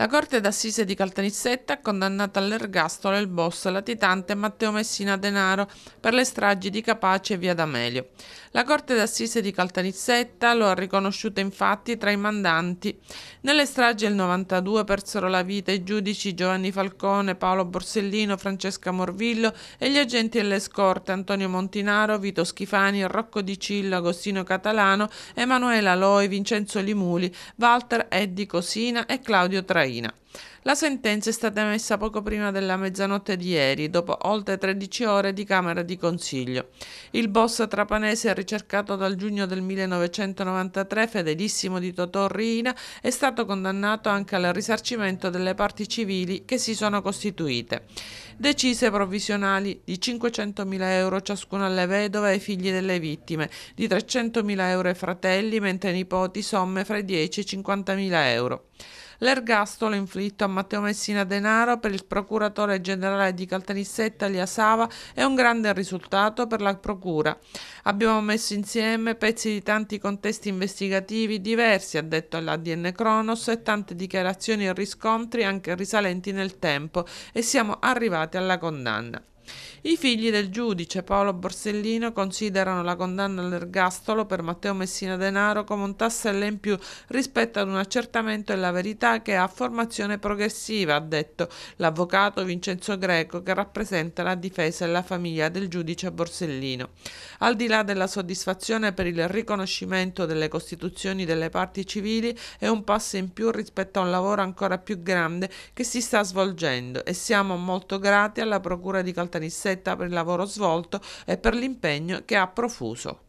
La Corte d'Assise di Caltanissetta ha condannato all'ergastolo il boss latitante Matteo Messina Denaro per le stragi di Capace e Via D'Amelio. La Corte d'Assise di Caltanissetta lo ha riconosciuto infatti tra i mandanti. Nelle stragi del 92 persero la vita i giudici Giovanni Falcone, Paolo Borsellino, Francesca Morvillo e gli agenti delle scorte Antonio Montinaro, Vito Schifani, Rocco Di Cillo, Agostino Catalano, Emanuela Loi, Vincenzo Limuli, Walter Eddi Cosina e Claudio Traino ucraina. La sentenza è stata emessa poco prima della mezzanotte di ieri, dopo oltre 13 ore di Camera di Consiglio. Il boss trapanese, ricercato dal giugno del 1993, fedelissimo di Totò Riina, è stato condannato anche al risarcimento delle parti civili che si sono costituite. Decise provvisionali di 500.000 euro ciascuna alle vedove e ai figli delle vittime, di 300.000 euro ai fratelli, mentre ai nipoti somme fra i 10 e i 50.000 euro l'ergastolo inflitto a Matteo Messina Denaro per il procuratore generale di Caltanissetta Liasava è un grande risultato per la procura. Abbiamo messo insieme pezzi di tanti contesti investigativi diversi, ha detto l'ADN Cronos, e tante dichiarazioni e riscontri anche risalenti nel tempo e siamo arrivati alla condanna. I figli del giudice Paolo Borsellino considerano la condanna all'ergastolo per Matteo Messina Denaro come un tassello in più rispetto ad un accertamento della verità che ha formazione progressiva, ha detto l'avvocato Vincenzo Greco che rappresenta la difesa e la famiglia del giudice Borsellino. Al di là della soddisfazione per il riconoscimento delle costituzioni delle parti civili è un passo in più rispetto a un lavoro ancora più grande che si sta svolgendo e siamo molto grati alla Procura di Caltanissetta Giulietta per il lavoro svolto e per l'impegno che ha profuso.